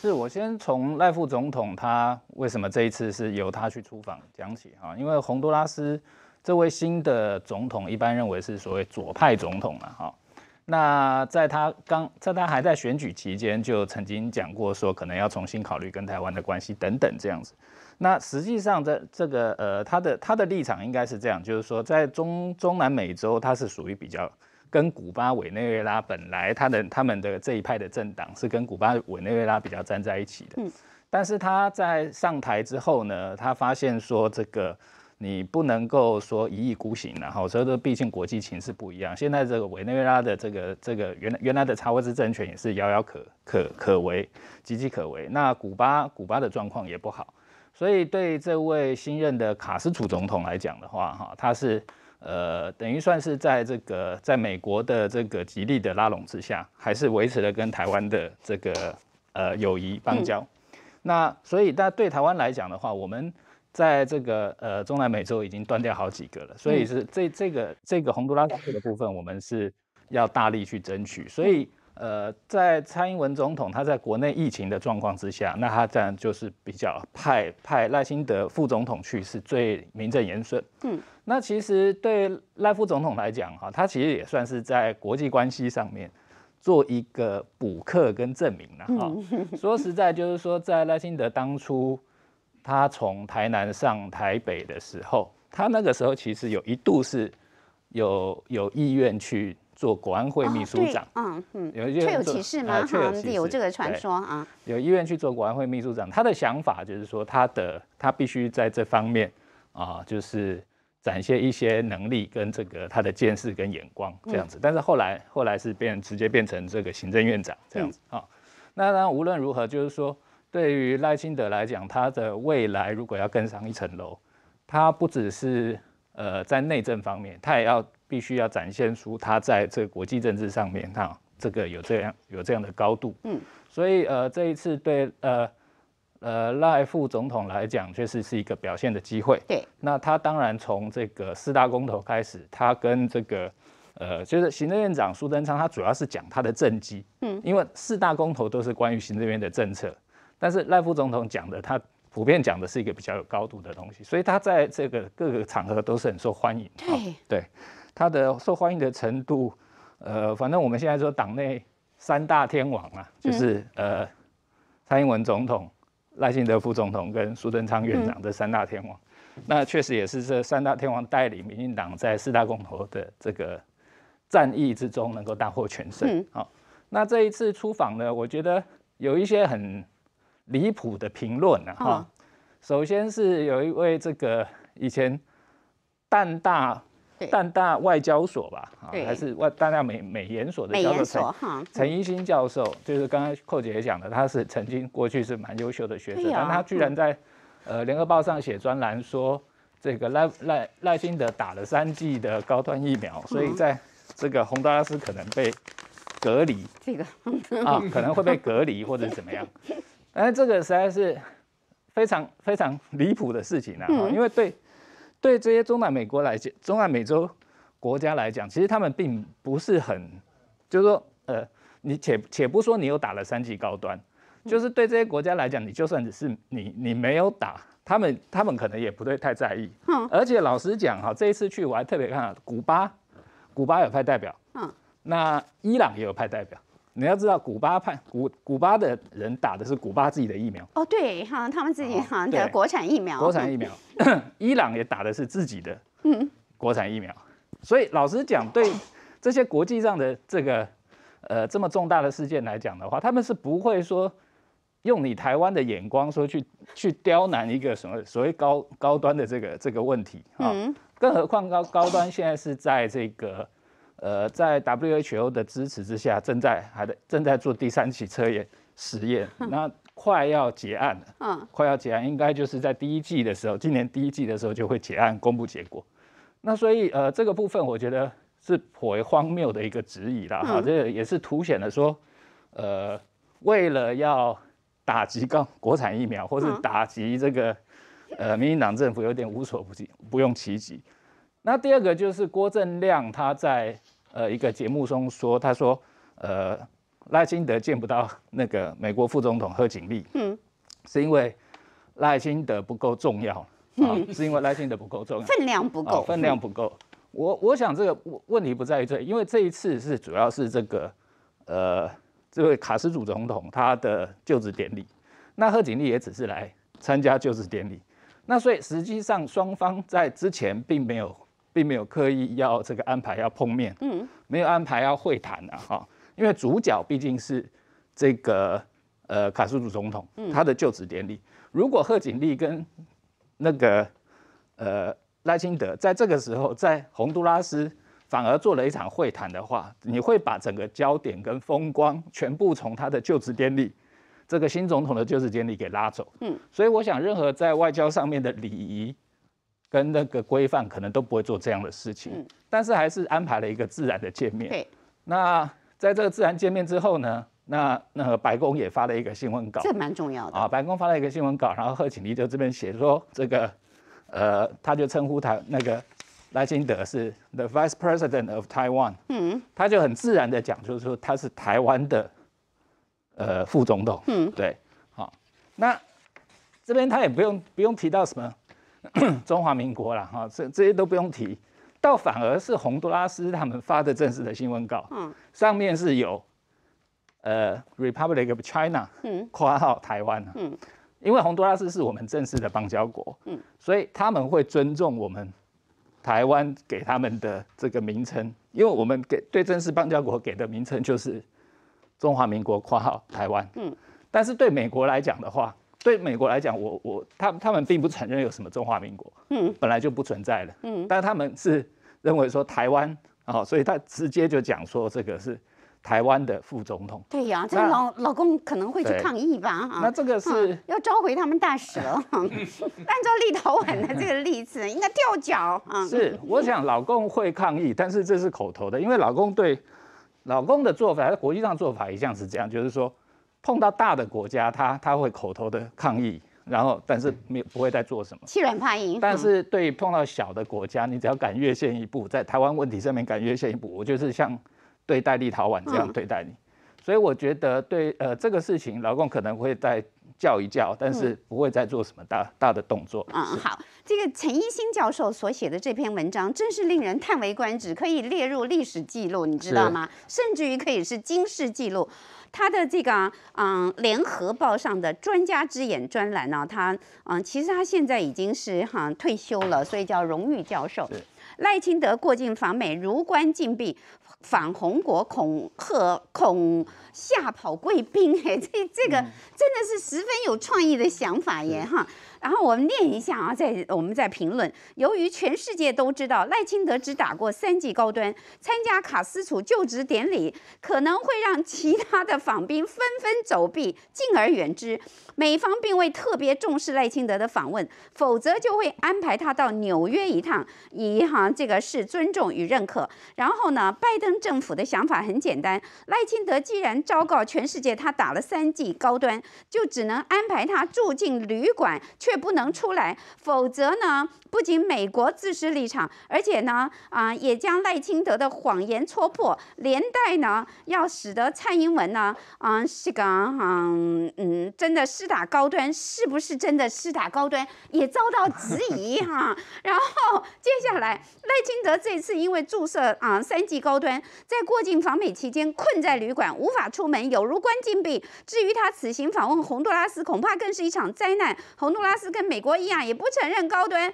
是我先从赖副总统他为什么这一次是由他去出访讲起哈，因为洪都拉斯这位新的总统一般认为是所谓左派总统嘛哈，那在他刚在他还在选举期间就曾经讲过说可能要重新考虑跟台湾的关系等等这样子，那实际上这这个呃他的他的立场应该是这样，就是说在中中南美洲他是属于比较。跟古巴、委内瑞拉本来他的他们的这一派的政党是跟古巴、委内瑞拉比较站在一起的，但是他在上台之后呢，他发现说这个你不能够说一意孤行然后所以这毕竟国际情势不一样。现在这个委内瑞拉的这个这个原原来的查韦斯政权也是遥遥可可可为，岌岌可危。那古巴古巴的状况也不好，所以对这位新任的卡斯楚总统来讲的话，哈，他是。呃，等于算是在这个在美国的这个极力的拉拢之下，还是维持了跟台湾的这个呃友谊邦交。那所以，但对台湾来讲的话，我们在这个呃中南美洲已经断掉好几个了，所以是这这个这个洪都拉斯的部分，我们是要大力去争取。所以。呃，在蔡英文总统他在国内疫情的状况之下，那他这样就是比较派派赖信德副总统去是最名正言顺。嗯，那其实对赖副总统来讲，哈，他其实也算是在国际关系上面做一个补课跟证明了哈。说实在，就是说，在赖新德当初他从台南上台北的时候，他那个时候其实有一度是。有有意愿去做国安会秘书长，嗯嗯，有确有其事吗？哈，有这个传说啊。有意愿去做国安会秘书长，他的想法就是说，他的他必须在这方面啊，就是展现一些能力跟这个他的见识跟眼光这样子。但是后来后来是变直接变成这个行政院长这样子啊。那当然无论如何，就是说对于赖清德来讲，他的未来如果要更上一层楼，他不只是。呃，在内政方面，他也要必须要展现出他在这个国际政治上面，哈，这个有这样有这样的高度。嗯，所以呃，这一次对呃呃赖副总统来讲，确实是一个表现的机会。对，那他当然从这个四大公投开始，他跟这个呃，就是行政院长苏贞昌，他主要是讲他的政绩。嗯，因为四大公投都是关于行政院的政策，但是赖副总统讲的他。普遍讲的是一个比较有高度的东西，所以他在这个各个场合都是很受欢迎。对，对，他的受欢迎的程度，呃，反正我们现在说党内三大天王啊，就是呃，蔡英文总统、赖清德副总统跟苏贞昌院长这三大天王，那确实也是这三大天王带领民进党在四大公投的这个战役之中能够大获全胜。好，那这一次出访呢，我觉得有一些很。离谱的评论了哈！首先是有一位这个以前淡大淡大外交所吧，还是外淡大美美研所的教授陈一新教授，就是刚刚寇姐也讲的，他是曾经过去是蛮优秀的学者，但他居然在呃联合报上写专栏说，这个赖赖赖心德打了三剂的高端疫苗，所以在这个洪都拉斯可能被隔离，这个啊可能会被隔离或者怎么样。哎，这个实在是非常非常离谱的事情啊！因为对对这些中南美国来讲，中南美洲国家来讲，其实他们并不是很，就是说，呃，你且且不说你又打了三级高端，就是对这些国家来讲，你就算只是你你没有打，他们他们可能也不会太在意。嗯。而且老实讲哈，这一次去我还特别看，古巴古巴有派代表，嗯，那伊朗也有派代表。你要知道，古巴派古古巴的人打的是古巴自己的疫苗哦，对哈，他们自己哈的国产疫苗，国产疫苗。伊朗也打的是自己的嗯国产疫苗，所以老实讲，对这些国际上的这个呃这么重大的事件来讲的话，他们是不会说用你台湾的眼光说去去刁难一个什么所谓高高端的这个这个问题啊，更何况高高端现在是在这个。呃，在 WHO 的支持之下，正在还在正在做第三期测验实验，那快要结案了，嗯，快要结案，应该就是在第一季的时候，今年第一季的时候就会结案，公布结果。那所以，呃，这个部分我觉得是颇为荒谬的一个质疑了哈，这个也是凸显了说，呃，为了要打击刚国产疫苗，或是打击这个，呃，民进党政府有点无所不及，不用其极。那第二个就是郭正亮，他在呃一个节目中说，他说，呃赖清德见不到那个美国副总统贺锦丽，嗯，是因为赖清德不够重要，啊，是因为赖清德不够重要，分量不够，分量不够。我我想这个问题不在于这，因为这一次是主要是这个呃这位卡斯主总统他的就职典礼，那贺锦丽也只是来参加就职典礼，那所以实际上双方在之前并没有。并没有刻意要这个安排要碰面，嗯，没有安排要会谈啊，哈，因为主角毕竟是这个呃卡数主总统，他的就职典礼。如果贺锦丽跟那个呃赖清德在这个时候在洪都拉斯反而做了一场会谈的话，你会把整个焦点跟风光全部从他的就职典礼，这个新总统的就职典礼给拉走，嗯，所以我想任何在外交上面的礼仪。跟那个规范可能都不会做这样的事情，但是还是安排了一个自然的见面。那在这个自然见面之后呢，那那白宫也发了一个新闻稿，这蛮重要的啊。白宫发了一个新闻稿，然后贺锦丽就这边写说，这个呃，他就称呼他那个赖清德是 the vice president of Taiwan。嗯，他就很自然的讲，就是说他是台湾的呃副总统。嗯，对，好，那这边他也不用不用提到什么。中华民国啦，哈，这这些都不用提，倒反而是洪都拉斯他们发的正式的新闻稿，嗯，上面是有，呃，Republic of China，嗯，括号台湾，嗯，因为洪都拉斯是我们正式的邦交国，嗯，所以他们会尊重我们台湾给他们的这个名称，因为我们给对正式邦交国给的名称就是中华民国括号台湾，嗯，但是对美国来讲的话。对美国来讲，我我他他们并不承认有什么中华民国，嗯，本来就不存在的，嗯，但是他们是认为说台湾，好，所以他直接就讲说这个是台湾的副总统。对呀，这个老老公可能会去抗议吧？啊，那这个是要召回他们大使了。按照立陶宛的这个例子，应该跳脚啊。是，我想老公会抗议，但是这是口头的，因为老公对老公的做法，在国际上做法一向是这样，就是说。碰到大的国家，他他会口头的抗议，然后但是没不会再做什么，欺软怕硬。但是对碰到小的国家，你只要敢越线一步，在台湾问题上面敢越线一步，我就是像对待立陶宛这样对待你。所以我觉得对，呃，这个事情，老工可能会在。叫一叫，但是不会再做什么大大的动作。嗯，好，这个陈一新教授所写的这篇文章真是令人叹为观止，可以列入历史记录，你知道吗？甚至于可以是惊世记录。他的这个嗯，《联合报》上的专家之眼专栏呢，他嗯，其实他现在已经是哈退休了，所以叫荣誉教授。赖清德过境访美如关禁闭。反红国恐吓、恐吓跑贵宾，哎，这这个真的是十分有创意的想法耶，哈。然后我们念一下啊，在我们在评论，由于全世界都知道赖清德只打过三季高端，参加卡斯楚就职典礼，可能会让其他的访宾纷纷走避，敬而远之。美方并未特别重视赖清德的访问，否则就会安排他到纽约一趟，以哈这个是尊重与认可。然后呢，拜登政府的想法很简单：赖清德既然昭告全世界他打了三剂高端，就只能安排他住进旅馆，却不能出来。否则呢，不仅美国自失立场，而且呢，啊，也将赖清德的谎言戳破，连带呢，要使得蔡英文呢，啊，是个嗯嗯，真的是。打高端是不是真的？施打高端也遭到质疑哈。然后接下来赖清德这次因为注射啊三级高端，在过境访美期间困在旅馆无法出门，有如关禁闭。至于他此行访问洪都拉斯，恐怕更是一场灾难。洪都拉斯跟美国一样，也不承认高端。